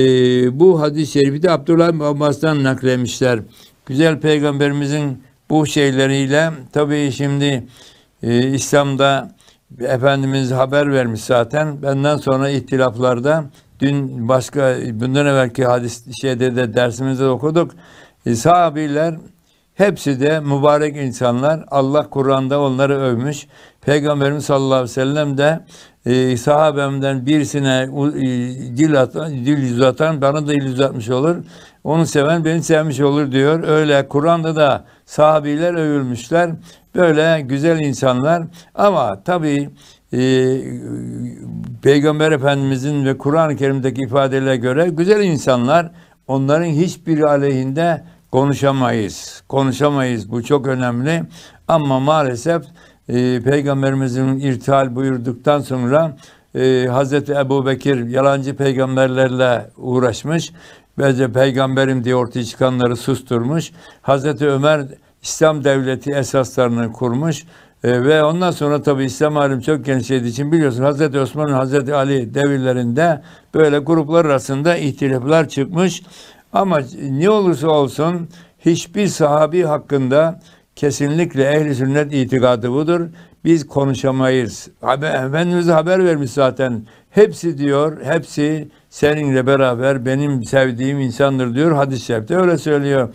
Ee, bu hadis-i şerifi de Abdullah bin Abbas'tan naklemişler. Güzel peygamberimizin bu şeyleriyle tabii şimdi e, İslam'da Efendimiz haber vermiş zaten. Benden sonra ihtilaflarda dün başka bundan evvelki hadis şeyde de dersimizde okuduk. E, sahabiler hepsi de mübarek insanlar. Allah Kur'an'da onları övmüş. Peygamberimiz sallallahu aleyhi ve sellem de ee, sahabemden birisine e, dil, atan, dil uzatan bana da dil uzatmış olur. Onu seven beni sevmiş olur diyor. Öyle Kur'an'da da sahabiler övülmüşler. Böyle güzel insanlar ama tabii e, Peygamber Efendimizin ve Kur'an-ı Kerim'deki ifadelere göre güzel insanlar onların hiçbir aleyhinde konuşamayız. Konuşamayız bu çok önemli ama maalesef e, Peygamberimizin irtihal buyurduktan sonra e, Hazreti Ebu Bekir yalancı peygamberlerle uğraşmış. Bence peygamberim diye ortaya çıkanları susturmuş. Hazreti Ömer İslam devleti esaslarını kurmuş. E, ve ondan sonra tabi İslam alim çok genişlediği için biliyorsun Hazreti Osman Hazreti Ali devirlerinde böyle gruplar arasında ihtilaflar çıkmış. Ama ne olursa olsun hiçbir sahabi hakkında Kesinlikle ehli sünnet itikadı budur. Biz konuşamayız. Haber, Efendimiz haber vermiş zaten. Hepsi diyor, hepsi seninle beraber benim sevdiğim insandır diyor. Hadis-i şerifte öyle söylüyor.